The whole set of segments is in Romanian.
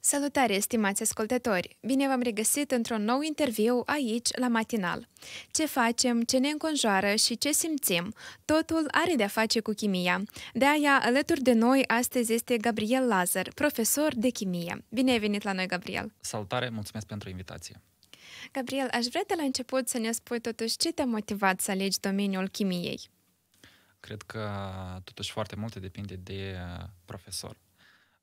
Salutare, stimați ascultători! Bine v-am regăsit într-un nou interviu aici, la Matinal. Ce facem, ce ne înconjoară și ce simțim, totul are de-a face cu chimia. De aia, alături de noi astăzi este Gabriel Lazar, profesor de chimie. Bine ai venit la noi, Gabriel! Salutare, mulțumesc pentru invitație! Gabriel, aș vrea de la început să ne spui totuși ce te-a motivat să alegi domeniul chimiei. Cred că totuși foarte multe depinde de uh, profesor.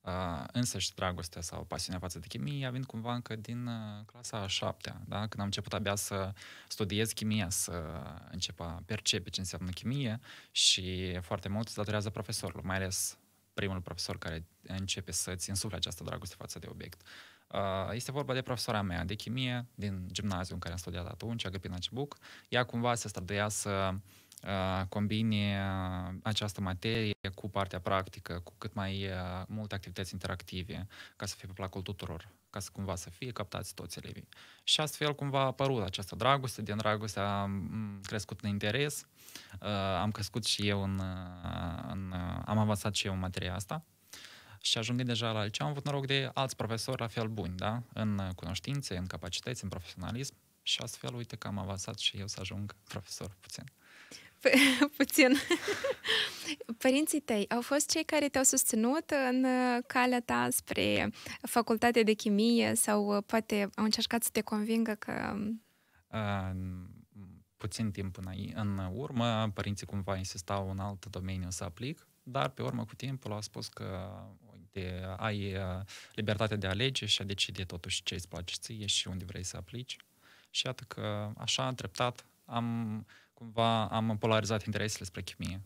Uh, însă și dragostea sau pasiunea față de chimie a venit cumva încă din uh, clasa a șaptea, da? când am început abia să studiez chimia, să încep a percepe ce înseamnă chimie și foarte mult se datorează profesorului, mai ales primul profesor care începe să-ți insufle această dragoste față de obiect. Este vorba de profesora mea de chimie din gimnaziu în care am studiat atunci, Agapina Cebuc. Ea cumva se străduia să uh, combini această materie cu partea practică, cu cât mai multe activități interactive, ca să fie pe placul tuturor, ca să cumva să fie captați toți elevii. Și astfel cumva a apărut această dragoste, din dragoste am crescut în interes, am crescut și eu în, în am avansat și eu în materia asta. Și ajungând deja la liceu, am avut noroc de alți profesori la fel buni, da? În cunoștințe, în capacități, în profesionalism. Și astfel, uite că am avansat și eu să ajung profesor puțin. P- puțin. Părinții tăi au fost cei care te-au susținut în uh, calea ta spre facultatea de chimie sau uh, poate au încercat să te convingă că... Uh, puțin timp în, în urmă, părinții cumva insistau în alt domeniu să aplic, dar pe urmă cu timpul au spus că uite, ai uh, libertatea de a alege și a decide totuși ce îți place ție și unde vrei să aplici. Și iată că așa, treptat, am cumva am polarizat interesele spre chimie.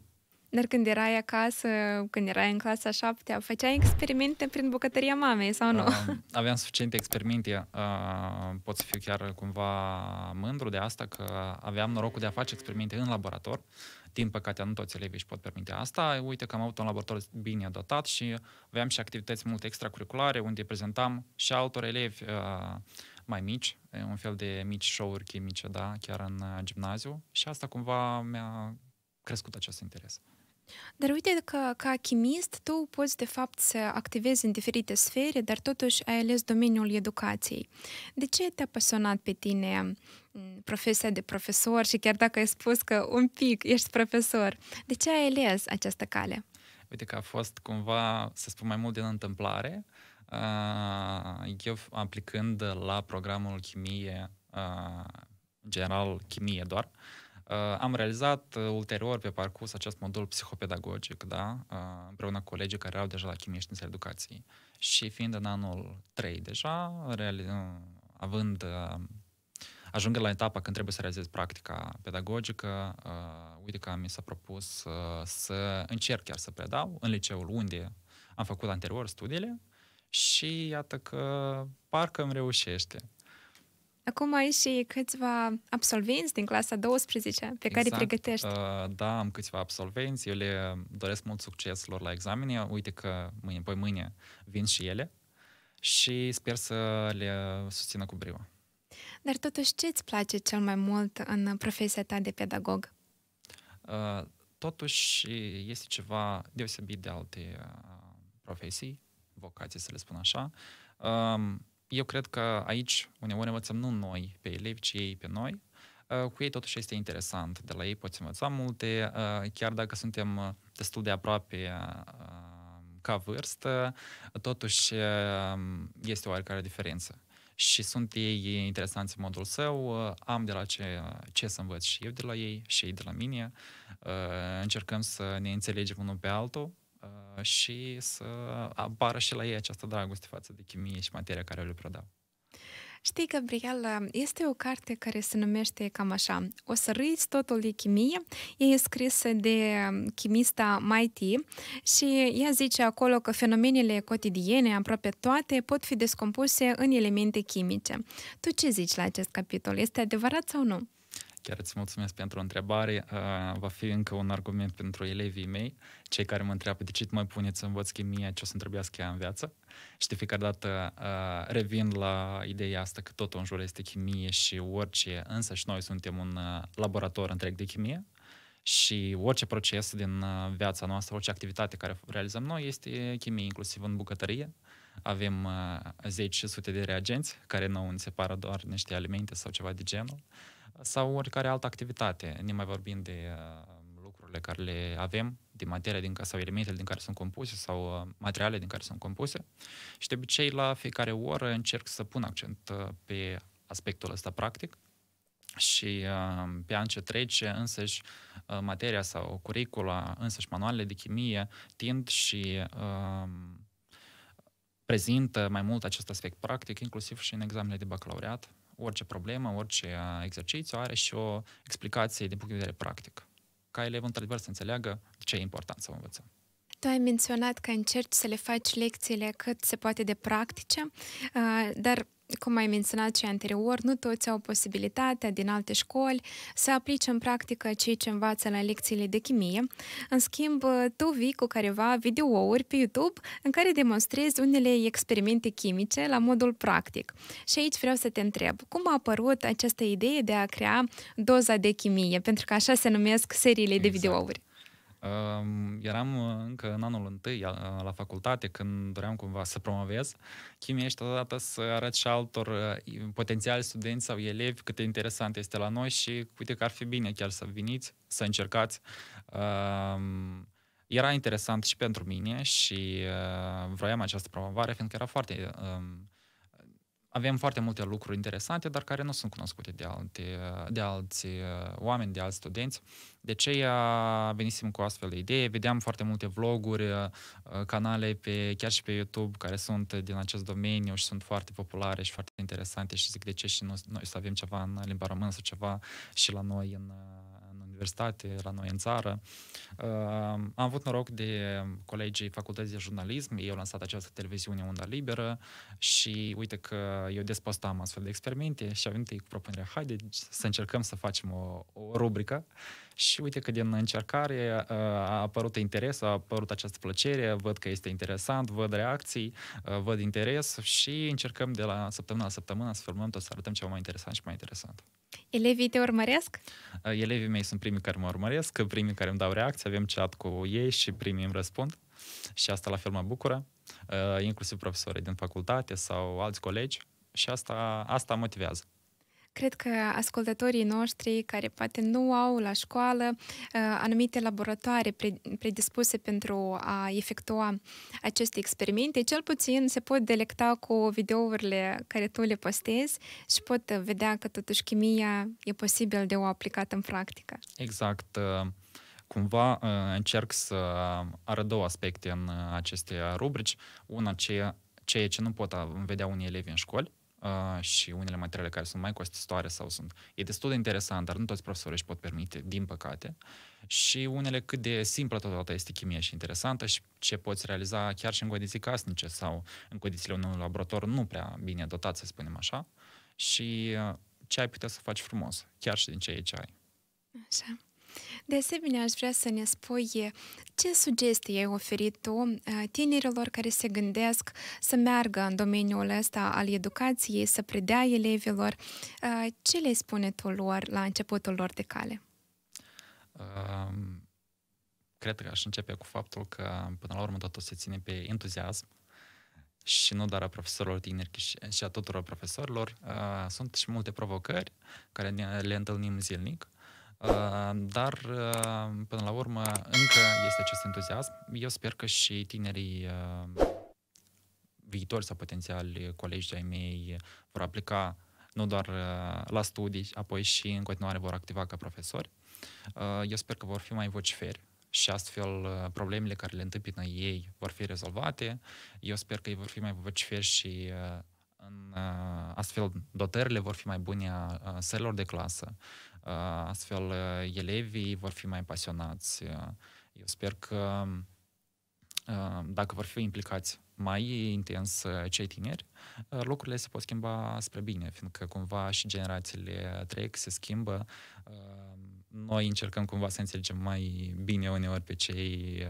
Dar când erai acasă, când erai în clasa șaptea, făceai experimente prin bucătăria mamei sau nu? Uh, aveam suficiente experimente. Uh, pot să fiu chiar cumva mândru de asta, că aveam norocul de a face experimente în laborator. Din păcate, nu toți elevii își pot permite asta. Uite că am avut un laborator bine dotat și aveam și activități multe extracurriculare, unde prezentam și altor elevi uh, mai mici, un fel de mici show-uri chimice, da, chiar în uh, gimnaziu și asta cumva mi-a crescut acest interes. Dar uite că ca chimist tu poți de fapt să activezi în diferite sfere, dar totuși ai ales domeniul educației. De ce te-a pasionat pe tine mm, profesia de profesor și chiar dacă ai spus că un pic ești profesor, de ce ai ales această cale? Uite că a fost cumva, să spun mai mult din întâmplare, eu aplicând la programul chimie, general chimie doar, am realizat uh, ulterior pe parcurs acest modul psihopedagogic, da, împreună cu colegii care erau deja la chimie și științe educației. Și fiind în anul 3 deja, reali- uh, având uh, ajung la etapa când trebuie să realizez practica pedagogică, uh, uite că mi s-a propus uh, să încerc chiar să predau în liceul unde am făcut anterior studiile și iată că parcă îmi reușește. Acum ai și câțiva absolvenți din clasa 12 pe exact. care îi exact, pregătești. Uh, da, am câțiva absolvenți, eu le doresc mult succes lor la examene. Uite că mâine, păi mâine vin și ele și sper să le susțină cu brio. Dar totuși, ce îți place cel mai mult în profesia ta de pedagog? Uh, totuși, este ceva deosebit de alte uh, profesii vocație, să le spun așa. Eu cred că aici uneori învățăm nu noi pe elevi, ci ei pe noi. Ă, cu ei totuși este interesant, de la ei poți învăța multe, ă, chiar dacă suntem destul de aproape ă, ca vârstă, totuși este o oarecare diferență și sunt ei interesanți în modul său, am de la ce, ce să învăț și eu de la ei și ei de la mine, încercăm să ne înțelegem unul pe altul Uh, și să apară și la ei această dragoste față de chimie și materia care le predau. Știi, Gabriela, este o carte care se numește cam așa, O să râiți totul de chimie. E scrisă de um, chimista Maiti și ea zice acolo că fenomenele cotidiene, aproape toate, pot fi descompuse în elemente chimice. Tu ce zici la acest capitol? Este adevărat sau nu? Chiar îți mulțumesc pentru întrebare. Uh, va fi încă un argument pentru elevii mei, cei care mă întreabă de ce mai puneți să învăț chimie, ce o să-mi trebuiască ea în viață. Și de fiecare dată uh, revin la ideea asta că totul în jur este chimie și orice, însă și noi suntem un laborator întreg de chimie și orice proces din viața noastră, orice activitate care realizăm noi este chimie, inclusiv în bucătărie. Avem zeci și sute de reagenți care nu ne separă doar niște alimente sau ceva de genul. Uh, sau oricare altă activitate, mai vorbind de uh, lucrurile care le avem, de materie din care, sau elementele din care sunt compuse sau uh, materiale din care sunt compuse. Și de obicei, la fiecare oră încerc să pun accent uh, pe aspectul ăsta practic și pe an ce trece, însăși materia sau curicula, însăși manualele de chimie tind și prezintă mai mult acest aspect practic, inclusiv și în examenele de bacalaureat, orice problemă, orice uh, exercițiu are și o explicație din punct de vedere practic. Ca elevul, într-adevăr, să înțeleagă ce e important să o învățăm. Tu ai menționat că încerci să le faci lecțiile cât se poate de practice, uh, dar cum ai menționat și anterior, nu toți au posibilitatea din alte școli să aplice în practică ceea ce învață la lecțiile de chimie. În schimb, tu vii cu careva videouri pe YouTube în care demonstrezi unele experimente chimice la modul practic. Și aici vreau să te întreb, cum a apărut această idee de a crea doza de chimie? Pentru că așa se numesc seriile exact. de videouri. Eram uh, încă în anul întâi uh, la facultate când doream cumva să promovez chimie și totodată să arăt și altor uh, potențiali studenți sau elevi cât de interesant este la noi și uite că ar fi bine chiar să veniți, să încercați. Era interesant și pentru mine și vroiam această promovare fiindcă era foarte um, avem foarte multe lucruri interesante, dar care nu sunt cunoscute de, alte, de alți uh, oameni, de alți studenți. De ce venisem cu astfel de idee, vedeam foarte multe vloguri, uh, canale pe, chiar și pe YouTube care sunt din acest domeniu și sunt foarte populare și foarte interesante și zic de ce și noi, noi să avem ceva în limba română sau ceva și la noi în uh, universitate, la noi în țară. Uh, am avut noroc de colegii facultății de jurnalism, ei au lansat această televiziune Unda Liberă și uite că eu despostam astfel de experimente și am venit cu propunerea, haide să încercăm să facem o, o rubrică uh, și uite că din încercare uh, a apărut interes, a apărut această plăcere, văd că este interesant, văd reacții, uh, văd interes și încercăm de la săptămână la săptămână să filmăm tot să arătăm ceva mai interesant și mai interesant. Elevii te urmăresc? Uh, elevii mei sunt primii care mă urmăresc, primii care îmi dau reacții, avem chat cu ei și primii îmi răspund și asta la fel mă bucură, inclusiv profesorii din facultate sau alți colegi și asta, asta motivează. Cred că ascultătorii noștri care poate nu au la școală uh, anumite laboratoare predispuse pentru a efectua aceste experimente, cel puțin se pot delecta cu videourile care tu le postezi și pot vedea că totuși chimia e posibil de o aplicat în practică. Exact. Uh, cumva uh, încerc să arăt două aspecte în aceste rubrici. Una, ceea, ceea ce nu pot vedea unii elevi în școli, și unele materiale care sunt mai costisitoare sau sunt... E destul de interesant, dar nu toți profesorii își pot permite, din păcate. Și unele cât de simplă totodată este chimie și interesantă și ce poți realiza chiar și în condiții casnice sau în condițiile unui laborator nu prea bine dotat, să spunem așa. Și ce ai putea să faci frumos, chiar și din ce ai. Așa. De asemenea, aș vrea să ne spui eh, ce sugestii ai oferit tu eh, tinerilor care se gândesc să meargă în domeniul ăsta al educației, să predea elevilor. Eh, ce le spune tu lor la începutul lor de cale? Um, cred că aș începe cu faptul că, până la urmă, totul se ține pe entuziasm și nu doar a profesorilor tineri, ci și a tuturor profesorilor. Uh, sunt și multe provocări care ne, le întâlnim zilnic Ehm, dar, ehm, până la urmă, încă este acest entuziasm. Eu sper că și tinerii ehm, viitori sau potențiali colegi ai mei vor aplica nu doar la studii, apoi și în continuare vor activa ca profesori. Eu sper că vor fi mai vociferi și astfel problemele care le întâmpină ei vor fi rezolvate. Eu sper că ei vor fi mai vociferi și în uh, astfel dotările vor fi mai bune a uh, celor de clasă, uh, astfel elevii vor fi mai pasionați. Eu sper că dacă vor fi implicați mai intens cei tineri, lucrurile se pot schimba spre bine, fiindcă cumva și generațiile trec, se schimbă. Noi încercăm cumva să înțelegem mai bine uneori pe cei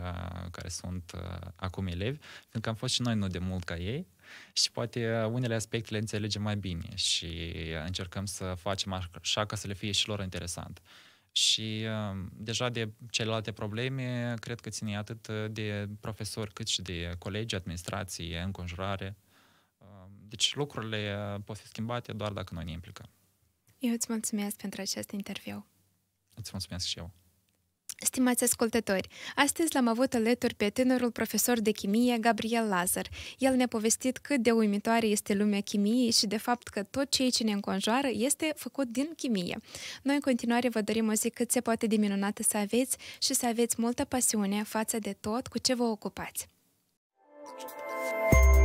care sunt acum elevi, fiindcă am fost și noi nu de mult ca ei și poate unele aspecte le înțelegem mai bine și încercăm să facem așa ca să le fie și lor interesant. Și um, deja de celelalte probleme, cred că ține atât de profesori cât și de colegi, administrație, înconjurare. Um, deci lucrurile pot fi schimbate doar dacă noi ne implicăm. Eu îți mulțumesc pentru acest interviu. Îți mulțumesc și eu. Stimați ascultători, astăzi l-am avut alături pe tânărul profesor de chimie Gabriel Lazar. El ne-a povestit cât de uimitoare este lumea chimiei și de fapt că tot ceea ce ne înconjoară este făcut din chimie. Noi în continuare vă dorim o zi cât se poate de minunată să aveți și să aveți multă pasiune față de tot cu ce vă ocupați. Thank you.